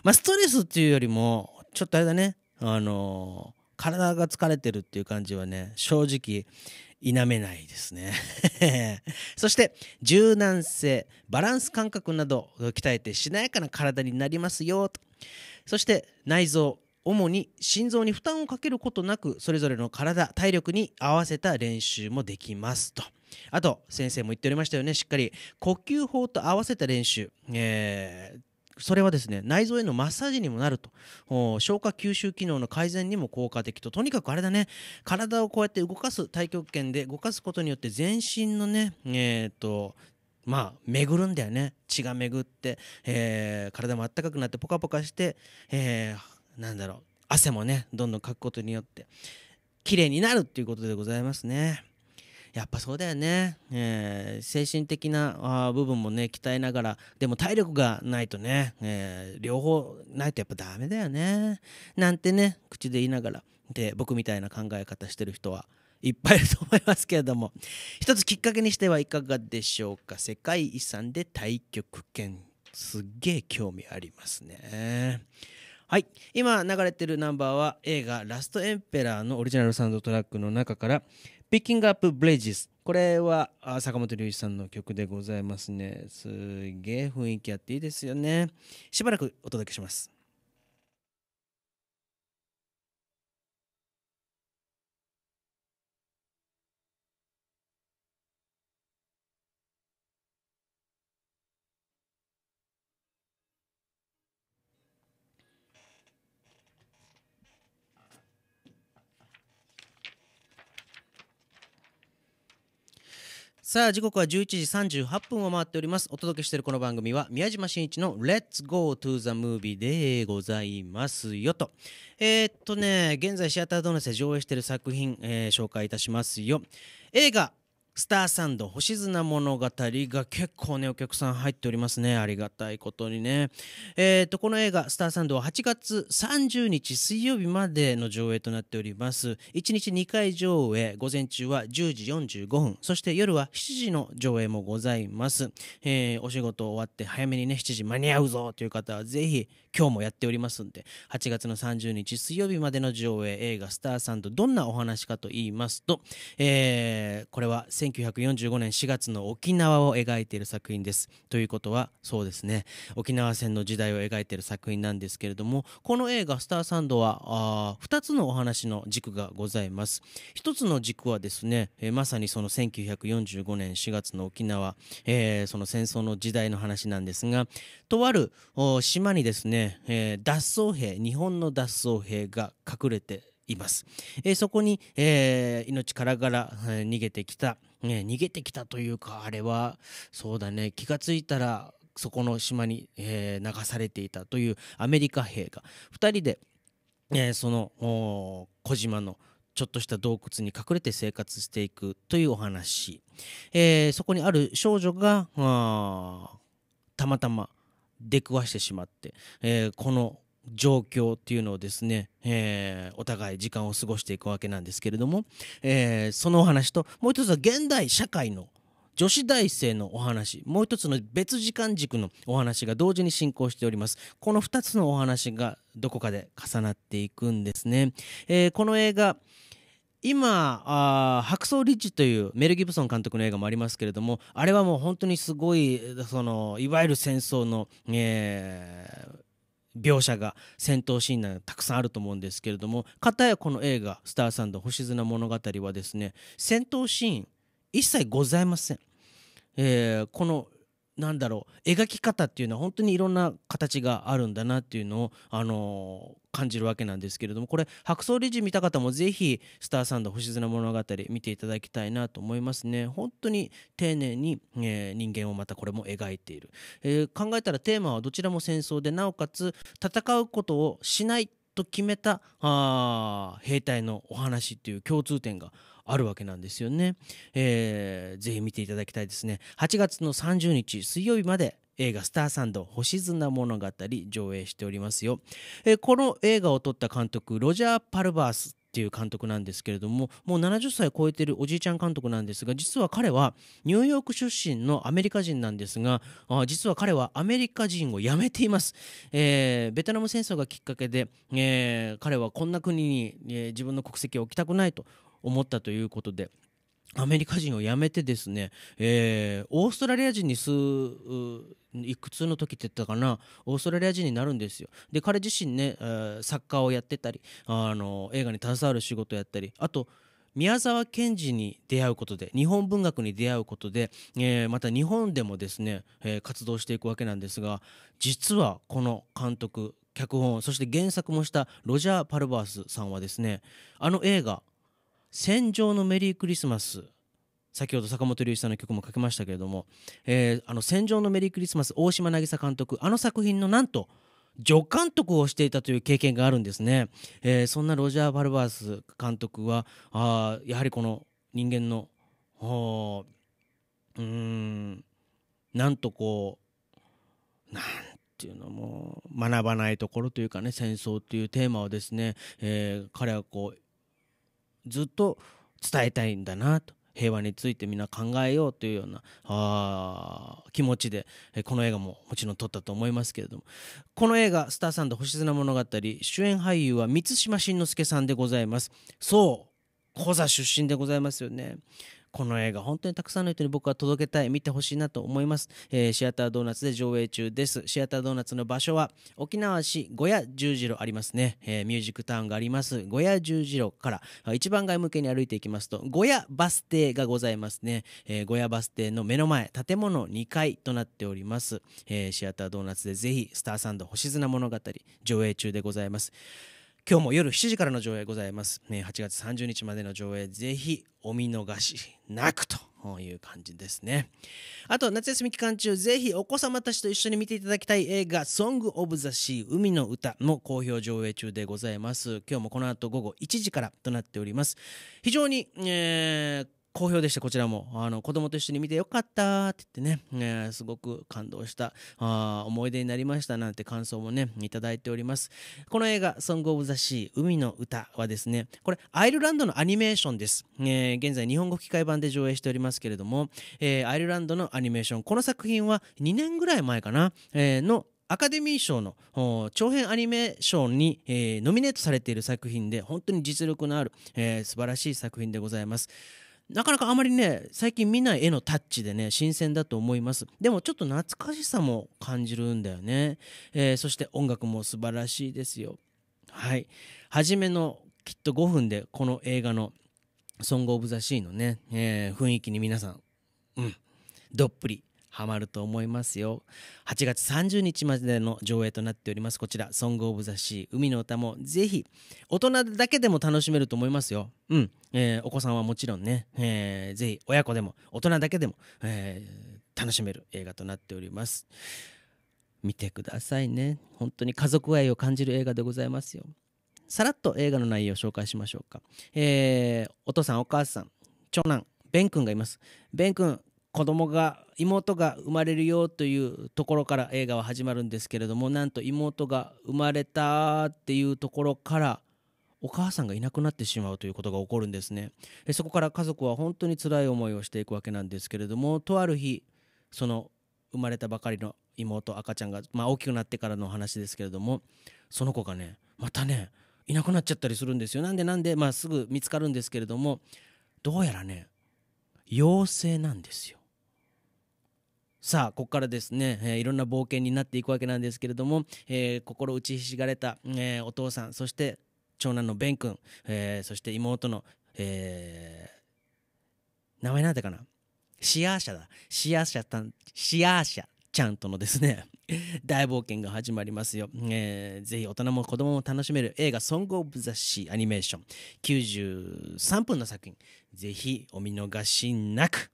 まあ、ストレスっていうよりもちょっとあれだねあの体が疲れてるっていう感じはね正直否めないですね そして柔軟性バランス感覚などを鍛えてしなやかな体になりますよとそして内臓主に心臓に負担をかけることなくそれぞれの体体力に合わせた練習もできますとあと先生も言っておりましたよねしっかり呼吸法と合わせた練習、えーそれはですね内臓へのマッサージにもなると消化吸収機能の改善にも効果的ととにかくあれだね体をこうやって動かす太極拳で動かすことによって全身のねえっ、ー、とまあ巡るんだよね血が巡って、えー、体もあったかくなってポカポカして、えー、なんだろう汗もねどんどんかくことによって綺麗になるっていうことでございますね。やっぱそうだよね、えー、精神的なあ部分もね鍛えながらでも体力がないとね、えー、両方ないとやっぱダメだよねなんてね口で言いながらで僕みたいな考え方してる人はいっぱいいると思いますけれども一つきっかけにしてはいかがでしょうか世界遺産で対局権すっげえ興味ありますね。はい、今流れてるナンバーは映画「ラストエンペラー」のオリジナルサウンドトラックの中から Picking Up Bridges これは坂本龍一さんの曲でございますねすげえ雰囲気あっていいですよねしばらくお届けしますさあ時刻は11時38分を回っておりますお届けしているこの番組は宮島真一の「レッツゴートゥーザムービー」でございますよとえー、っとね現在シアタードーナツで上映している作品、えー、紹介いたしますよ映画スターサンド星砂物語が結構ねお客さん入っておりますねありがたいことにねえっ、ー、とこの映画スターサンドは8月30日水曜日までの上映となっております1日2回上映午前中は10時45分そして夜は7時の上映もございます、えー、お仕事終わって早めにね7時間に合うぞという方はぜひ今日もやっておりますんで8月の30日水曜日までの上映映画スターサンドどんなお話かと言いますと、えー、これは19 1945年4月の沖縄を描いている作品です。ということはそうですね沖縄戦の時代を描いている作品なんですけれどもこの映画「スターサンドは」は2つのお話の軸がございます。1つの軸はですね、えー、まさにその1945年4月の沖縄、えー、その戦争の時代の話なんですがとある島にですね、えー、脱走兵日本の脱走兵が隠れています、えー、そこに、えー、命からがら、えー、逃げてきた、ね、逃げてきたというか、あれは、そうだね、気がついたら、そこの島に、えー、流されていたというアメリカ兵が2人で、えー、その小島のちょっとした洞窟に隠れて生活していくというお話、えー、そこにある少女がたまたま出くわしてしまって、えー、この状況っていうのをですね、えー、お互い時間を過ごしていくわけなんですけれども、えー、そのお話ともう一つは現代社会の女子大生のお話もう一つの別時間軸のお話が同時に進行しておりますこの2つのお話がどこかで重なっていくんですね、えー、この映画今あ「白装リッジ」というメル・ギブソン監督の映画もありますけれどもあれはもう本当にすごいそのいわゆる戦争の、えー、描写が戦闘シーンなどたくさんあると思うんですけれども片やこの映画「スターサンド星砂物語」はですね戦闘シーン一切ございません。えー、このなんだろう描き方っていうのは本当にいろんな形があるんだなっていうのを、あのー、感じるわけなんですけれどもこれ白装理事見た方もぜひ「スターサンド星綱物語」見ていただきたいなと思いますね本当に丁寧に、えー、人間をまたこれも描いている、えー、考えたらテーマはどちらも戦争でなおかつ戦うことをしないと決めたあ兵隊のお話っていう共通点があるわけなんですよね。えー、ぜひ見ていただきたいですね。8月の30日水曜日まで映画「スターサンド星砂物語」上映しておりますよ、えー、この映画を撮った監督ロジャー・パルバースっていう監督なんですけれどももう70歳超えてるおじいちゃん監督なんですが実は彼はニューヨーク出身のアメリカ人なんですがあ実は彼はアメリカ人を辞めています、えー、ベトナム戦争がきっかけで、えー、彼はこんな国に、え自分の国籍を置きたくないと思ったということで。アメリカ人を辞めてですね、えー、オーストラリア人に数いくつの時って言ったかなオーストラリア人になるんですよで彼自身ね、サッカーをやってたりあの映画に携わる仕事をやったりあと宮沢賢治に出会うことで日本文学に出会うことで、えー、また日本でもですね、えー、活動していくわけなんですが実はこの監督脚本そして原作もしたロジャー・パルバースさんはですねあの映画戦場のメリークリスマス」先ほど坂本龍一さんの曲も書けましたけれども「えー、あの戦場のメリークリスマス」大島渚監督あの作品のなんと助監督をしていたという経験があるんですね、えー、そんなロジャー・バルバース監督はあやはりこの人間のうんなんとこうなんていうのも学ばないところというかね戦争というテーマをですね、えー、彼はこうずっと伝えたいんだなと平和についてみんな考えようというようなあ気持ちでこの映画ももちろん撮ったと思いますけれどもこの映画「スターサンド星砂物語」主演俳優は満島真之介さんでございますそう小座出身でございますよねこの映画本当にたくさんの人に僕は届けたい見てほしいなと思います、えー、シアタードーナツで上映中ですシアタードーナツの場所は沖縄市小屋十字路ありますね、えー、ミュージックタウンがあります小屋十字路から一番外向けに歩いていきますと小屋バス停がございますね、えー、小屋バス停の目の前建物2階となっております、えシアタードーナツでぜひスターサンド星砂物語上映中でございます今日も夜7時からの上映ございます。ね、8月30日までの上映、ぜひお見逃しなくという感じですね。あと、夏休み期間中、ぜひお子様たちと一緒に見ていただきたい映画、ソング・オブ・ザ・シー、海の歌も好評上映中でございます。今日もこの後午後1時からとなっております。非常に、えー好評でした、こちらも。あの、子供と一緒に見てよかったって言ってね、えー、すごく感動したあ、思い出になりましたなんて感想もね、いただいております。この映画、ソング・オブ・ザ・シー、海の歌はですね、これ、アイルランドのアニメーションです。えー、現在、日本語吹き替え版で上映しておりますけれども、えー、アイルランドのアニメーション、この作品は2年ぐらい前かな、えー、のアカデミー賞の長編アニメーシに、えー、ノミネートされている作品で本当に実力のある、えー、素晴らしい作品でございます。なかなかあまりね最近見ない絵のタッチでね新鮮だと思いますでもちょっと懐かしさも感じるんだよね、えー、そして音楽も素晴らしいですよはい初めのきっと5分でこの映画の「ソング・オブ・ザ・シー」のね、えー、雰囲気に皆さんうんどっぷりハマると思いますよ8月30日までの上映となっておりますこちら「ソング・オブ・ザ・シー海の歌」もぜひ大人だけでも楽しめると思いますようん、えー、お子さんはもちろんね、えー、ぜひ親子でも大人だけでも、えー、楽しめる映画となっております見てくださいね本当に家族愛を感じる映画でございますよさらっと映画の内容を紹介しましょうか、えー、お父さんお母さん長男ベン君がいますベン君子供が妹が生まれるよというところから映画は始まるんですけれどもなんと妹が生まれたっていうところからお母さんがいなくなってしまうということが起こるんですねそこから家族は本当に辛い思いをしていくわけなんですけれどもとある日その生まれたばかりの妹赤ちゃんが、まあ、大きくなってからの話ですけれどもその子がねまたねいなくなっちゃったりするんですよなんでなんで、まあ、すぐ見つかるんですけれどもどうやらね妖精なんですよさあここからですね、えー、いろんな冒険になっていくわけなんですけれども、えー、心打ちひしがれた、えー、お父さんそして長男のベン君、えそして妹の、え名前なんてかなシアーシャだシアーシャたんシアーシャちゃんとのですね 大冒険が始まりますよ、えー、ぜひ大人も子供も楽しめる映画「ソング・オブ・ザ・シー」アニメーション93分の作品ぜひお見逃しなく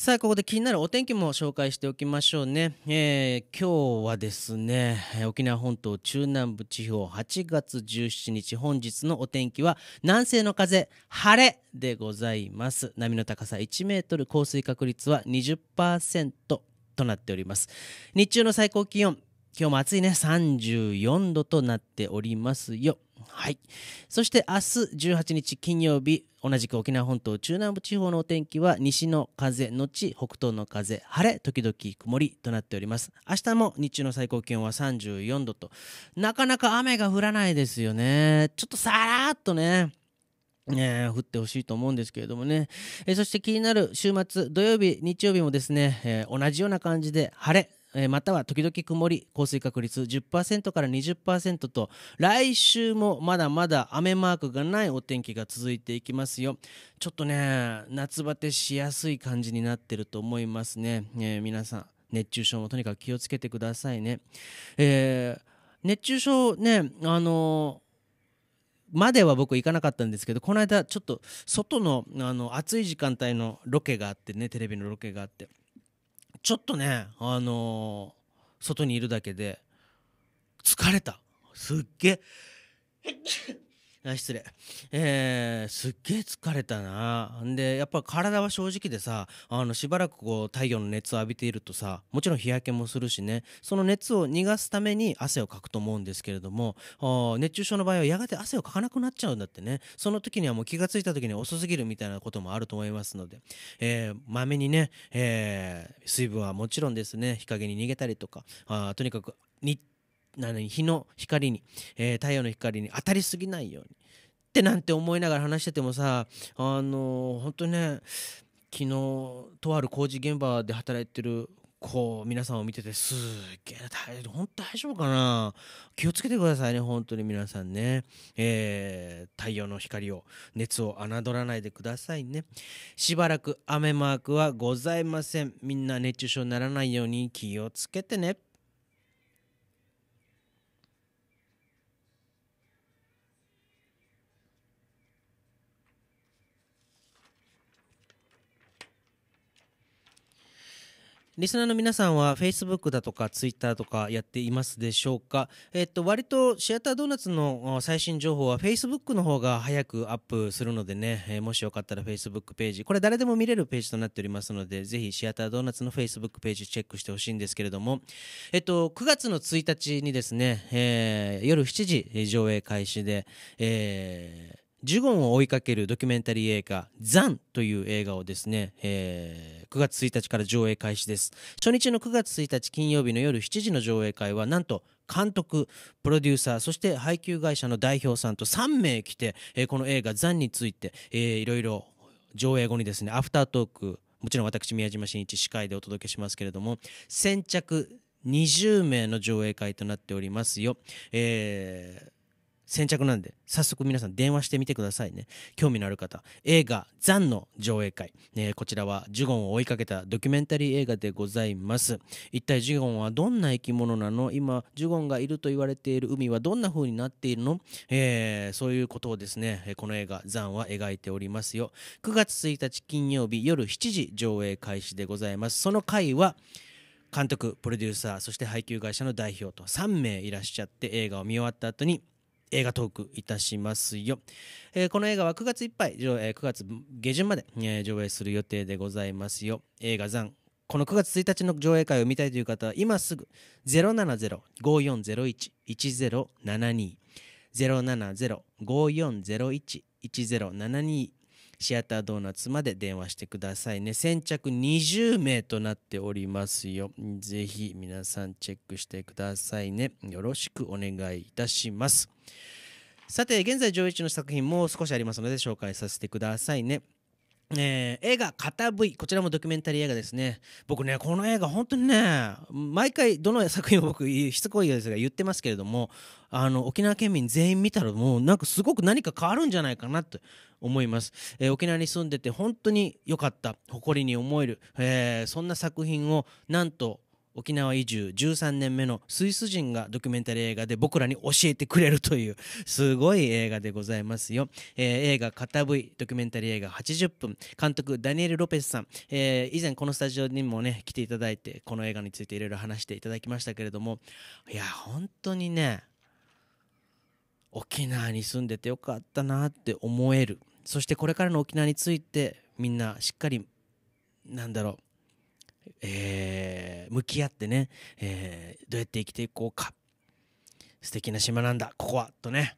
さあ、ここで気になるお天気も紹介しておきましょうね。えー、今日はですね、沖縄本島中南部地方8月17日、本日のお天気は南西の風、晴れでございます。波の高さ1メートル、降水確率は20%となっております。日中の最高気温、今日も暑いね、34度となっておりますよ。はい。そして明日18日金曜日、同じく沖縄本島中南部地方のお天気は西の風のち北東の風晴れ時々曇りとなっております明日も日中の最高気温は34度となかなか雨が降らないですよねちょっとさらっとねね、降ってほしいと思うんですけれどもね、えそして気になる週末土曜日日曜日もですね、えー、同じような感じで晴れえまたは時々曇り、降水確率10%から20%と、来週もまだまだ雨マークがないお天気が続いていきますよ。ちょっとね、夏バテしやすい感じになってると思いますね。えー、皆さん、熱中症もとにかく気をつけてくださいね。えー、熱中症ね、あのーまでは僕行かなかったんですけどこの間ちょっと外のあの暑い時間帯のロケがあってねテレビのロケがあってちょっとねあのー、外にいるだけで疲れたすっげえ失礼。えー、すっげえ疲れたな。で、やっぱ体は正直でさ、あの、しばらくこう、太陽の熱を浴びているとさ、もちろん日焼けもするしね、その熱を逃がすために汗をかくと思うんですけれども、熱中症の場合はやがて汗をかかなくなっちゃうんだってね、その時にはもう気が付いた時に遅すぎるみたいなこともあると思いますので、えー、まめにね、えー、水分はもちろんですね、日陰に逃げたりとか、あとにかく日日の光に、えー、太陽の光に当たりすぎないようにってなんて思いながら話しててもさあの本当にね昨日とある工事現場で働いてるこう皆さんを見ててすげえ大丈夫本当大丈夫かな気をつけてくださいね本当に皆さんね、えー、太陽の光を熱を侮らないでくださいねしばらく雨マークはございませんみんな熱中症にならないように気をつけてねリスナーの皆さんは Facebook だとか Twitter とかやっていますでしょうか、えっと、割とシアタードーナツの最新情報は Facebook の方が早くアップするのでね、えもしよかったら Facebook ページ、これ誰でも見れるページとなっておりますので、ぜひシアタードーナツの Facebook ページチェックしてほしいんですけれども、えっと、9月の1日にですね、えー、夜7時上映開始で、えージュゴンを追いかけるドキュメンタリー映画「ザン」という映画をですね、えー、9月1日から上映開始です初日の9月1日金曜日の夜7時の上映会はなんと監督プロデューサーそして配給会社の代表さんと3名来て、えー、この映画「ザン」について、えー、いろいろ上映後にですねアフタートークもちろん私宮島真一司会でお届けしますけれども先着20名の上映会となっておりますよ、えー先着なんで、早速皆さん電話してみてくださいね。興味のある方、映画、ザンの上映会。こちらはジュゴンを追いかけたドキュメンタリー映画でございます。一体ジュゴンはどんな生き物なの今、ジュゴンがいると言われている海はどんな風になっているの、えー、そういうことをですね、この映画、ザンは描いておりますよ。9月1日金曜日夜7時上映開始でございます。その回は、監督、プロデューサー、そして配給会社の代表と3名いらっしゃって映画を見終わった後に映画トークいたしますよ。えー、この映画は9月いっぱい、えー、9月下旬まで、えー、上映する予定でございますよ。映画残この9月1日の上映会を見たいという方は、今すぐ070-5401-1072、070-5401-1072シアタードーナツまで電話してくださいね先着20名となっておりますよぜひ皆さんチェックしてくださいねよろしくお願いいたしますさて現在上映中の作品もう少しありますので紹介させてくださいねえー、映画「片 V」こちらもドキュメンタリー映画ですね僕ねこの映画本当にね毎回どの作品を僕しつこいですが言ってますけれどもあの沖縄県民全員見たらもうなんかすごく何か変わるんじゃないかなと思います、えー、沖縄に住んでて本当に良かった誇りに思える、えー、そんな作品をなんと沖縄移住13年目のスイス人がドキュメンタリー映画で僕らに教えてくれるというすごい映画でございますよ、えー、映画「片 V」ドキュメンタリー映画80分監督ダニエル・ロペスさん、えー、以前このスタジオにもね来ていただいてこの映画についていろいろ話していただきましたけれどもいや本当にね沖縄に住んでてよかったなって思えるそしてこれからの沖縄についてみんなしっかりなんだろうえー、向き合ってね、えー、どうやって生きていこうか素敵な島なんだここはとね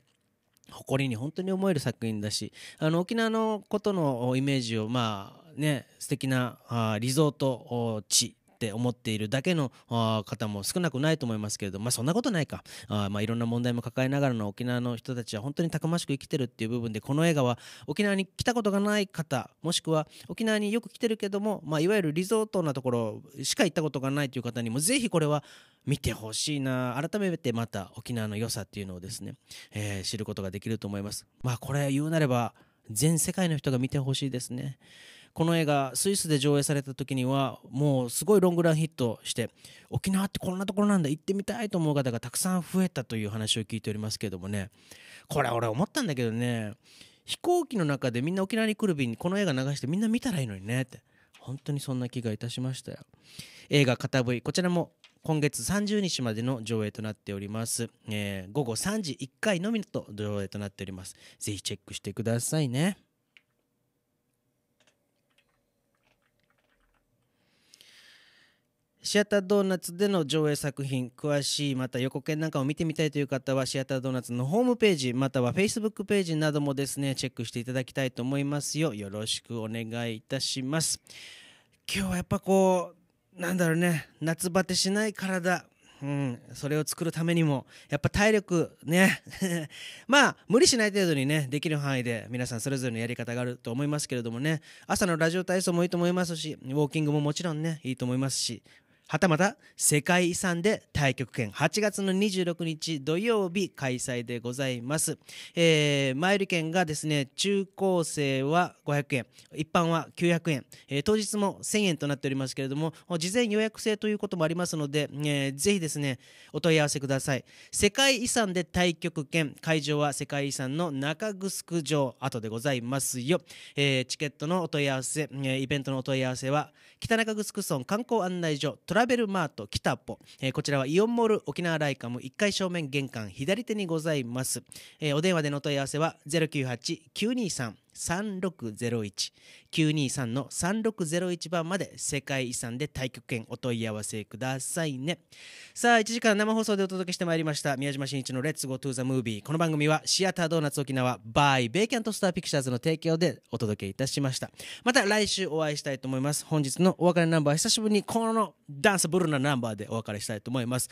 誇りに本当に思える作品だしあの沖縄のことのイメージをまあね素敵なあリゾート地って思っているだけの方も少なくないと思いますけれど、まあ、そんなことないかあ、まあ、いろんな問題も抱えながらの沖縄の人たちは本当にたくましく生きてるっていう部分でこの映画は沖縄に来たことがない方もしくは沖縄によく来てるけども、まあ、いわゆるリゾートなところしか行ったことがないという方にもぜひこれは見てほしいな改めてまた沖縄の良さっていうのをですね、えー、知ることができると思います。まあ、これ言うなれば全世界の人が見てほしいですね。この映画スイスで上映された時にはもうすごいロングランヒットして沖縄ってこんなところなんだ行ってみたいと思う方がたくさん増えたという話を聞いておりますけどもねこれ俺思ったんだけどね飛行機の中でみんな沖縄に来る便にこの映画流してみんな見たらいいのにねって本当にそんな気がいたしましたよ映画「片部こちらも今月30日までの上映となっております、えー、午後3時1回のみと上映となっておりますぜひチェックしてくださいねシアタードーナツでの上映作品詳しいまた予告編なんかを見てみたいという方はシアタードーナツのホームページまたは Facebook ページなどもですねチェックしていただきたいと思いますよよろしくお願いいたします今日はやっぱこうなんだろうね夏バテしない体うん、それを作るためにもやっぱ体力ね まあ無理しない程度にねできる範囲で皆さんそれぞれのやり方があると思いますけれどもね朝のラジオ体操もいいと思いますしウォーキングももちろんねいいと思いますしはたまた世界遺産で対局券8月の26日土曜日開催でございます、えー、前り券がですね中高生は500円一般は900円、えー、当日も1000円となっておりますけれども事前予約制ということもありますので、えー、ぜひですねお問い合わせください世界遺産で対局券会場は世界遺産の中城城跡でございますよ、えー、チケットのお問い合わせ、イベントのお問い合わせは北中城村観光案内所トララベルマート北ぽ、えー、こちらはイオンモール沖縄ライカム1階正面玄関左手にございます、えー、お電話での問い合わせは098-923 3601-923の3601番まで世界遺産で対局券お問い合わせくださいねさあ1時間生放送でお届けしてまいりました宮島真一の「レッツゴートゥーザムービーこの番組はシアタードーナツ沖縄 by ベイキャントスターピクチャーズの提供でお届けいたしましたまた来週お会いしたいと思います本日のお別れナンバー久しぶりにこのダンスブルーなナンバーでお別れしたいと思います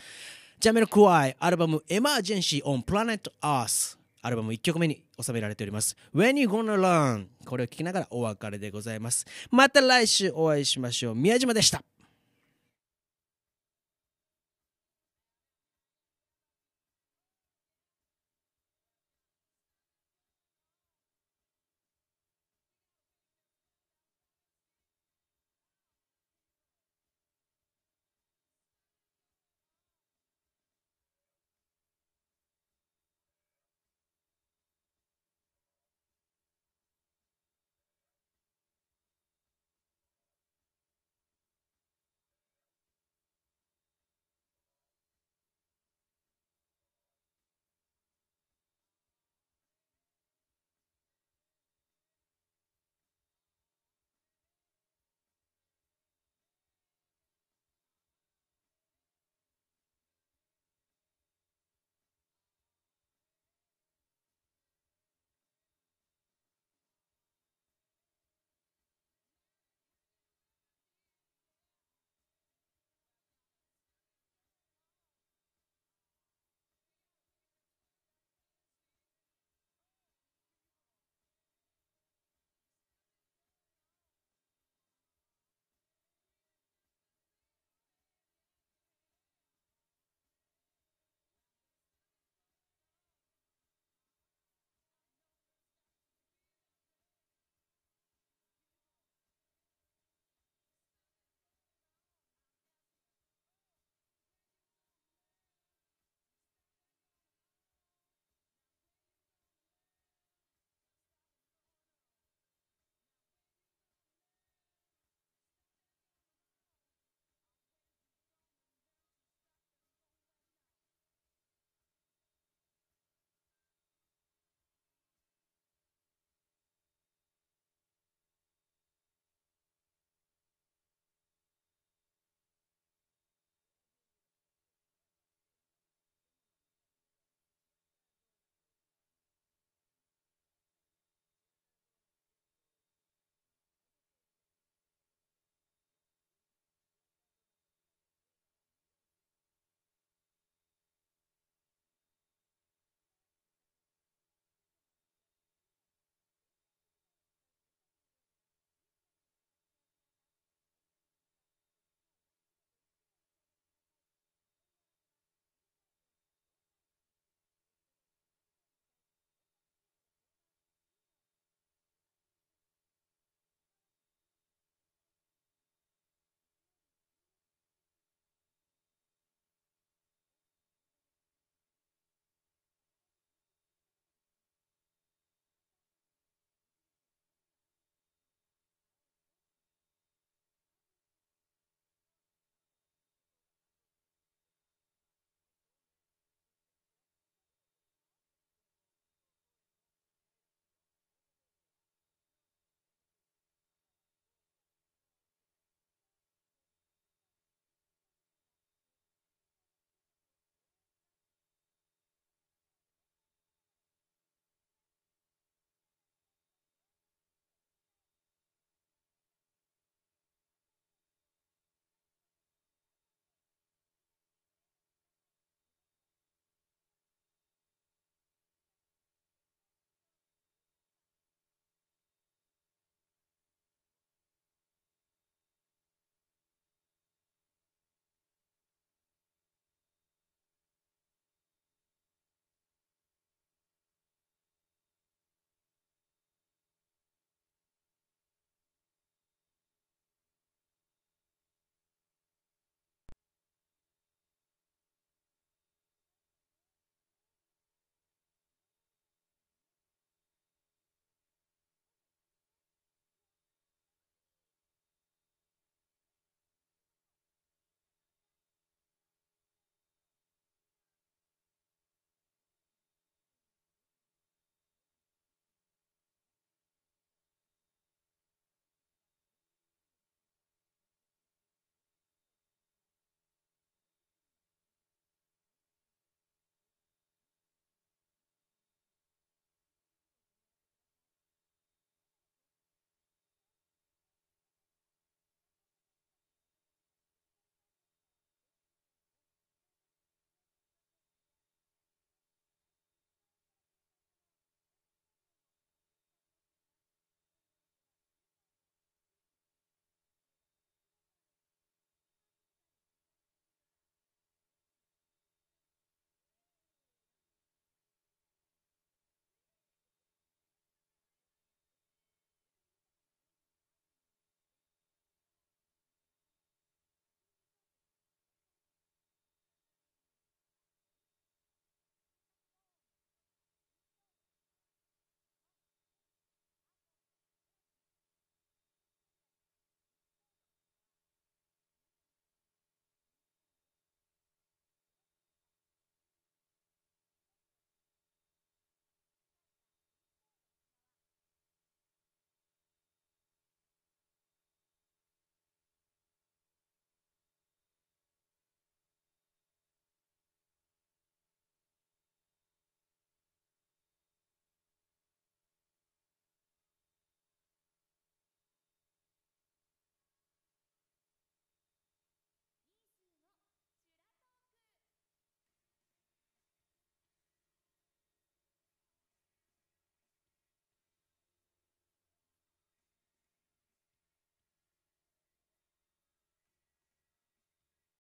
ジャメル・クワイアルバム「エマージェンシー・オン・プラネット・アース」アルバム1曲目に収められております When You Gonna Learn これを聴きながらお別れでございますまた来週お会いしましょう宮島でした